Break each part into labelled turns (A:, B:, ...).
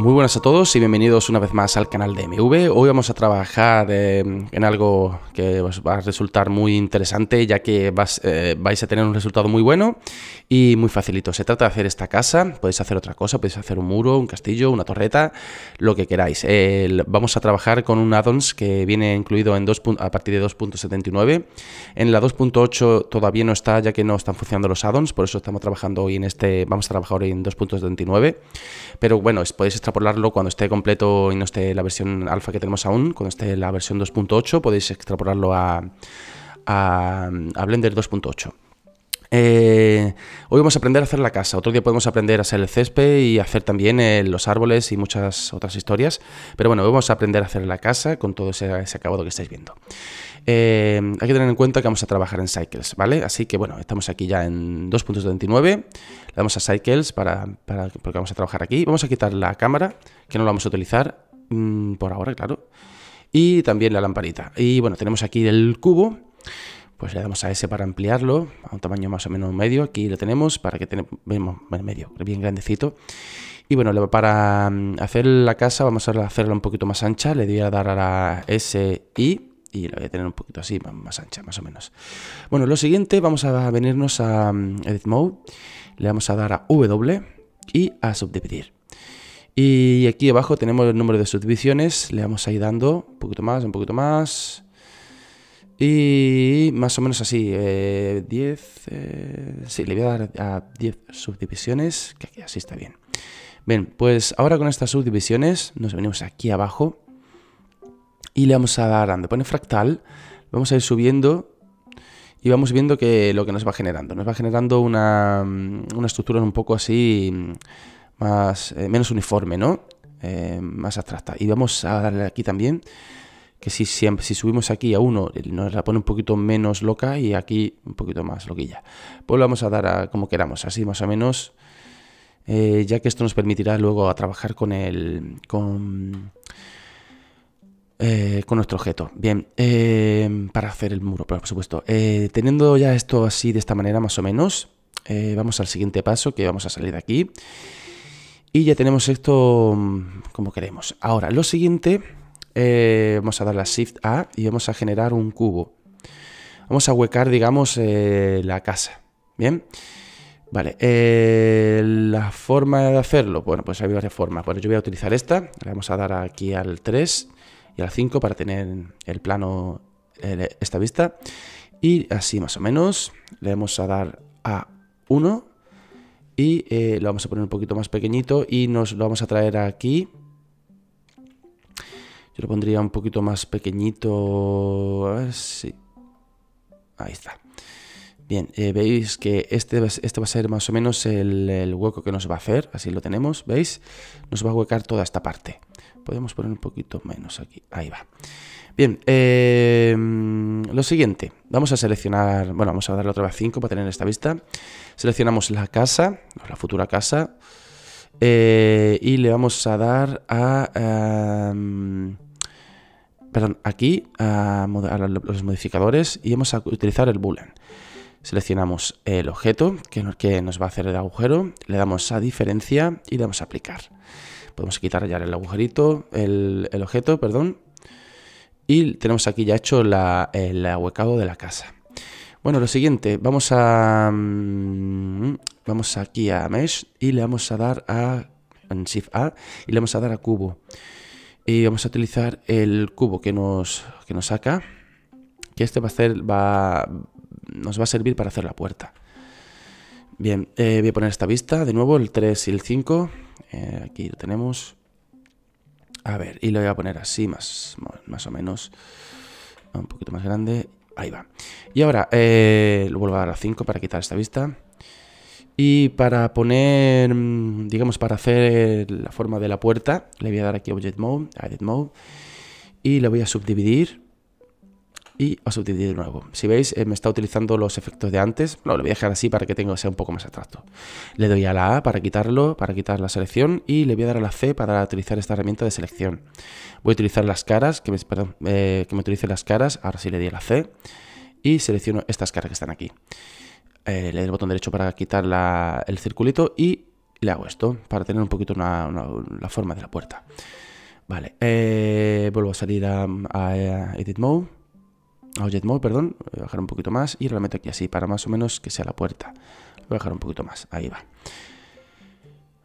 A: Muy buenas a todos y bienvenidos una vez más al canal de MV. Hoy vamos a trabajar em, en algo que os va a resultar muy interesante ya que eh, vais a tener un resultado muy bueno y muy facilito. Se trata de hacer esta casa, podéis hacer otra cosa, podéis hacer un muro, un castillo, una torreta, lo que queráis. vamos a trabajar con un addons que viene incluido en dos, a partir de 2.79. En la 2.8 todavía no está ya que no están funcionando los add-ons, por eso estamos trabajando hoy en este, vamos a trabajar hoy en 2.79. Pero bueno, podéis estar extrapolarlo cuando esté completo y no esté la versión alfa que tenemos aún, cuando esté la versión 2.8, podéis extrapolarlo a, a, Blender 2.8. Eh, hoy vamos a aprender a hacer la casa, otro día podemos aprender a hacer el césped y hacer también eh, los árboles y muchas otras historias, pero bueno, hoy vamos a aprender a hacer la casa con todo ese acabado que estáis viendo. Eh, hay que tener en cuenta que vamos a trabajar en cycles, ¿vale? Así que bueno, estamos aquí ya en 2.29. le damos a cycles para, porque vamos a trabajar aquí. Vamos a quitar la cámara, que no la vamos a utilizar mm, por ahora, claro. Y también la lamparita. Y bueno, tenemos aquí el cubo pues le damos a S para ampliarlo a un tamaño más o menos medio. Aquí lo tenemos para que tenemos medio, bien grandecito. Y bueno, para mm, hacer la casa vamos a hacerla un poquito más ancha. Le voy a dar a la S, y y la voy a tener un poquito así, más, ancha, más o menos. Bueno, lo siguiente, vamos a venirnos a mm, Edit Mode, le vamos a dar a W y a subdividir. Y aquí abajo tenemos el número de subdivisiones, le vamos a ir dando un poquito más, un poquito más. Y más o menos así, 10, eh, eh, sí, le voy a dar a 10 subdivisiones, que así está bien. Bien, pues ahora con estas subdivisiones nos venimos aquí abajo y le vamos a dar donde pone fractal, vamos a ir subiendo y vamos viendo que lo que nos va generando. Nos va generando una, mm, estructura un poco así mm, más eh, menos uniforme, ¿no? Eh, más abstracta. Y vamos a darle aquí también que si, si, subimos aquí a uno nos la pone un poquito menos loca y aquí un poquito más loquilla. Pues lo vamos a dar como queramos, así más o menos, eh, ya que esto nos permitirá luego a trabajar con el... Con, eh, con nuestro objeto. Bien, eh, para hacer el muro, por supuesto. Eh, teniendo ya esto así de esta manera, más o menos, vamos al siguiente paso, que vamos a salir de aquí. Y ya tenemos esto mm, como queremos. Ahora, lo siguiente, vamos a dar la Shift A y vamos a generar un cubo. Vamos a huecar, digamos, la casa. Bien. Vale, la forma de hacerlo, bueno, pues hay varias formas. Bueno, yo voy a utilizar esta, le vamos a dar aquí al 3 y al 5 para tener el plano, eh, esta vista. Y así más o menos le vamos a dar a 1 y eh, lo vamos a poner un poquito más pequeñito y nos lo vamos a traer aquí. Yo lo pondría un poquito más pequeñito, Ahí está. Bien, eh, veis que este, este, va a ser más o menos el, hueco que nos va a hacer, así lo tenemos, ¿veis? Nos va a huecar toda esta parte, podemos poner un poquito menos aquí. Ahí va. Bien, eh, lo siguiente. Vamos a seleccionar, bueno, vamos a darle otra vez 5 para tener esta vista. Seleccionamos la casa, la futura casa. Eh, y le vamos a dar a... Em, perdón, aquí a, los modificadores y vamos a utilizar el boolean. Seleccionamos el objeto que que nos va a hacer el agujero, le damos a diferencia y le damos a aplicar. Podemos quitar ya el agujerito, el, objeto, perdón. Y tenemos aquí ya hecho el ahuecado de la casa. Bueno, lo siguiente, vamos a... Mm, vamos aquí a Mesh y le vamos a dar a... Shift A y le vamos a dar a cubo. Y vamos a utilizar el cubo que nos, que nos saca. Que este va a hacer... Va, nos va a servir para hacer la puerta. Bien, eh, voy a poner esta vista de nuevo, el 3 y el 5. Eh, aquí lo tenemos. A ver, y lo voy a poner así, más, más o menos. Un poquito más grande. Ahí va. Y ahora eh, lo vuelvo a dar a 5 para quitar esta vista. Y para poner, mm, digamos, para hacer la forma de la puerta, le voy a dar aquí Object Mode, Edit Mode. Y lo voy a subdividir y a subdividir de nuevo. Si veis, eh, me está utilizando los efectos de antes. No, lo voy a dejar así para que tenga, sea un poco más abstracto. Le doy a la A para quitarlo, para quitar la selección y le voy a dar a la C para utilizar esta herramienta de selección. Voy a utilizar las caras, que me, eh, que me utilice las caras. Ahora sí le di a la C y selecciono estas caras que están aquí. Eh, le doy el botón derecho para quitar el circulito y le hago esto para tener un poquito la forma de la puerta. Vale, vuelvo a salir a Edit Mode perdón, voy a bajar un poquito más y lo meto aquí así para más o menos que sea la puerta. Voy a bajar un poquito más, ahí va.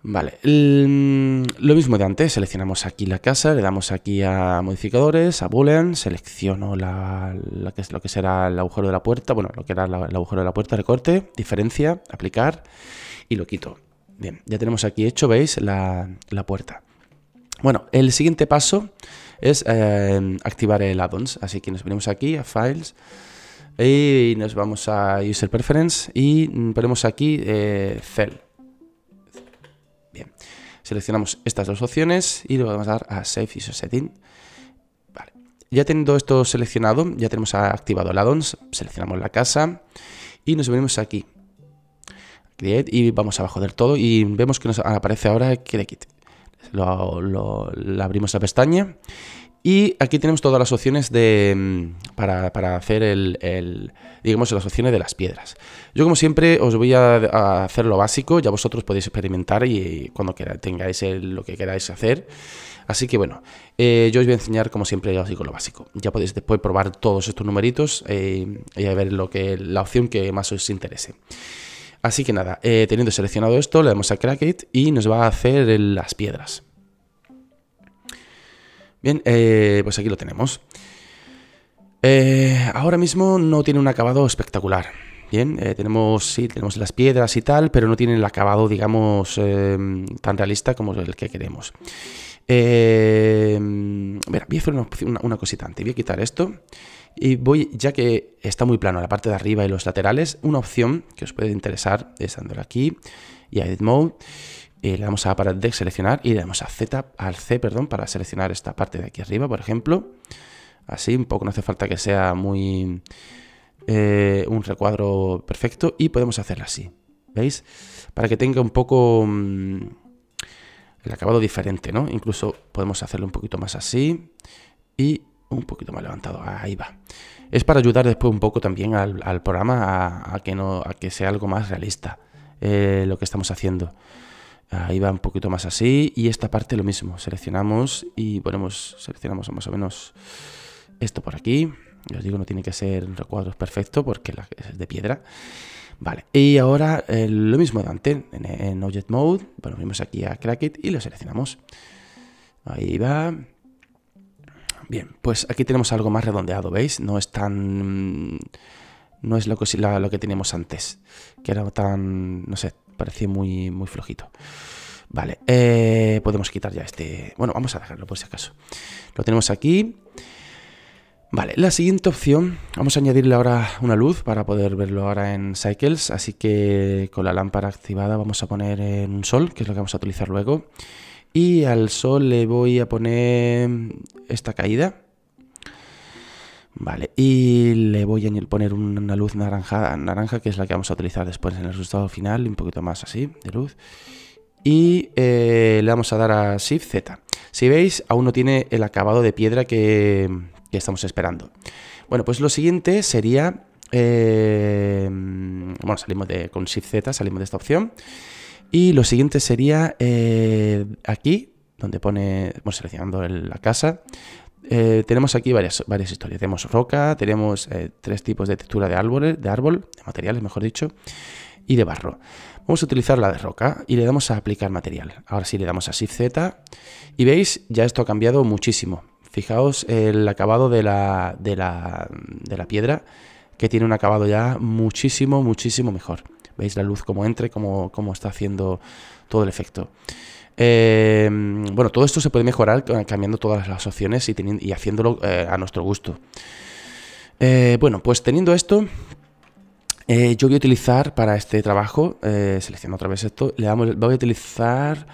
A: Vale, mm, lo mismo de antes, seleccionamos aquí la casa, le damos aquí a modificadores, a boolean, selecciono la, que es, lo que será el agujero de la puerta, bueno, lo que era el agujero de la puerta, recorte, diferencia, aplicar y lo quito. Bien, ya tenemos aquí hecho, ¿veis? La, la puerta. Bueno, el siguiente paso es em, activar el addons. Así que nos venimos aquí a Files y nos vamos a User Preference y mm, ponemos aquí eh, Cell. Bien, seleccionamos estas dos opciones y le vamos a dar a Save User Setting. Vale. Ya teniendo esto seleccionado, ya tenemos activado el addons, seleccionamos la casa y nos venimos aquí. Create y vamos abajo del todo y vemos que nos aparece ahora Create lo, abrimos la pestaña y aquí tenemos todas las opciones de, mm, para, para hacer el, digamos, las opciones de las piedras. Yo como siempre os voy a, hacer lo básico, ya vosotros podéis experimentar y, cuando queráis, tengáis lo que queráis hacer. Así que bueno, eh, yo os voy a enseñar como siempre os digo lo básico. Ya podéis después probar todos estos numeritos eh, y a ver lo que, la opción que más os interese. Así que nada, eh, teniendo seleccionado esto, le damos a Crack It y nos va a hacer las piedras. Bien, eh, pues aquí lo tenemos. Eh, ahora mismo no tiene un acabado espectacular. Bien, tenemos, sí, tenemos las piedras y tal, pero no tiene el acabado, digamos, em, tan realista como el que queremos. Eh, voy a hacer una, una cosita antes. Voy a quitar esto. Y voy, ya que está muy plano la parte de arriba y los laterales, una opción que os puede interesar es dándole aquí y a Edit Mode. Eh, le damos a para deseleccionar y le damos a Z, al C perdón, para seleccionar esta parte de aquí arriba, por ejemplo. Así, un poco no hace falta que sea muy eh, un recuadro perfecto y podemos hacerlo así. ¿Veis? Para que tenga un poco mm, el acabado diferente, ¿no? Incluso podemos hacerlo un poquito más así y un poquito más levantado, ahí va. Es para ayudar después un poco también al, programa a, que no, a que sea algo más realista eh, lo que estamos haciendo. Ahí va un poquito más así y esta parte lo mismo. Seleccionamos y ponemos, seleccionamos más o menos esto por aquí. os digo, no tiene que ser un recuadro perfecto porque es de piedra. Vale, y ahora eh, lo mismo de antes, en, Object Mode, vimos aquí a Crackit y lo seleccionamos. Ahí va, Bien, pues aquí tenemos algo más redondeado, ¿veis? No es tan... Mm, no es lo que, lo que teníamos antes, que era tan... no sé, parecía muy, muy flojito. Vale, eh, podemos quitar ya este... Bueno, vamos a dejarlo por si acaso. Lo tenemos aquí. Vale, la siguiente opción, vamos a añadirle ahora una luz para poder verlo ahora en Cycles, así que con la lámpara activada vamos a poner en un sol, que es lo que vamos a utilizar luego. Y al sol le voy a poner esta caída. Vale, y le voy a poner una luz naranja, naranja que es la que vamos a utilizar después en el resultado final, un poquito más así de luz. Y eh, le vamos a dar a Shift Z. Si veis, aún no tiene el acabado de piedra que, estamos esperando. Bueno, pues lo siguiente sería... Eh, bueno, salimos de, con Shift Z, salimos de esta opción. Y lo siguiente sería eh, aquí, donde pone, bueno, seleccionando la casa, eh, tenemos aquí varias, varias historias. Tenemos roca, tenemos eh, tres tipos de textura de de árbol, de materiales, mejor dicho, y de barro. Vamos a utilizar la de roca y le damos a aplicar material. Ahora sí le damos a Shift Z y veis, ya esto ha cambiado muchísimo. Fijaos el acabado de la, de la, de la piedra, que tiene un acabado ya muchísimo, muchísimo mejor. Veis la luz como entre cómo, está haciendo todo el efecto. Eh, bueno, todo esto se puede mejorar cambiando todas las opciones y, haciéndolo eh, a nuestro gusto. Eh, bueno, pues teniendo esto, yo voy a utilizar para este trabajo, selecciono otra vez esto, le damos, voy a utilizar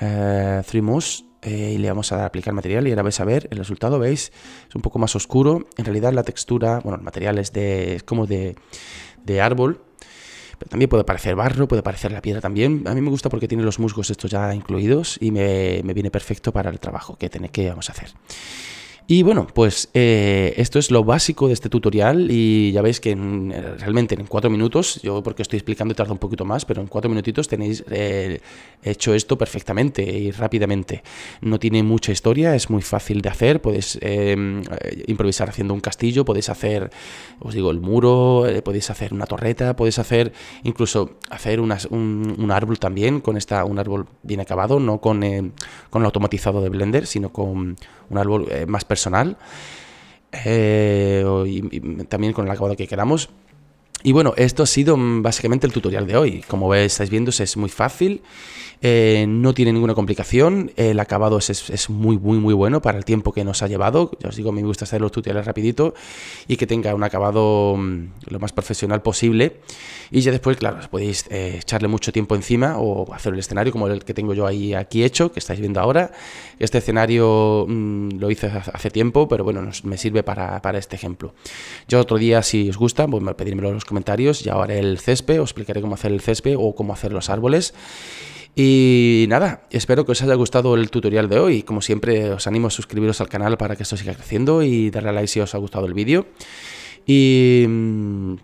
A: 3 Moose y le vamos a dar aplicar material y ahora vais a ver el resultado, veis, es un poco más oscuro, en realidad la textura, bueno, el material es, de, como de, de árbol, también puede parecer barro, puede parecer la piedra también. A mí me gusta porque tiene los musgos estos ya incluidos y me, me viene perfecto para el trabajo que, tiene, que vamos a hacer. Y bueno, pues eh, esto es lo básico de este tutorial y ya veis que realmente en cuatro minutos, yo porque estoy explicando tarda un poquito más, pero en cuatro minutitos tenéis eh, hecho esto perfectamente y rápidamente. No tiene mucha historia, es muy fácil de hacer, podéis em, eh, improvisar haciendo un castillo, podéis hacer, os digo, el muro, podéis hacer una torreta, podéis hacer incluso hacer un, árbol también, con esta, un árbol bien acabado, no con, con el automatizado de Blender, sino con un árbol más perfecto personal eh, también con el acabado que queramos. Y bueno, esto ha sido mm, básicamente el tutorial de hoy. Como estáis viendo, es muy fácil, eh, no tiene ninguna complicación, el acabado es, muy, muy, muy bueno para el tiempo que nos ha llevado. Ya os digo, me gusta hacer los tutoriales rapidito y que tenga un acabado mm, lo más profesional posible. Y ya después, claro, podéis eh, echarle mucho tiempo encima o hacer el escenario como el que tengo yo ahí aquí hecho, que estáis viendo ahora. Este escenario mm, lo hice hace tiempo, pero bueno, me sirve para, este ejemplo. Yo otro día, si os gusta, pues pedírmelo en los comentarios comentarios, ya haré el césped, os explicaré cómo hacer el césped o cómo hacer los árboles. Y nada, espero que os haya gustado el tutorial de hoy. Como siempre, os animo a suscribiros al canal para que esto siga creciendo y darle a like si os ha gustado el vídeo. y mm,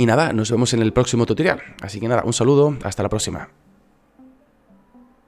A: nada, nos vemos en el próximo tutorial. Así que nada, un saludo, hasta la próxima.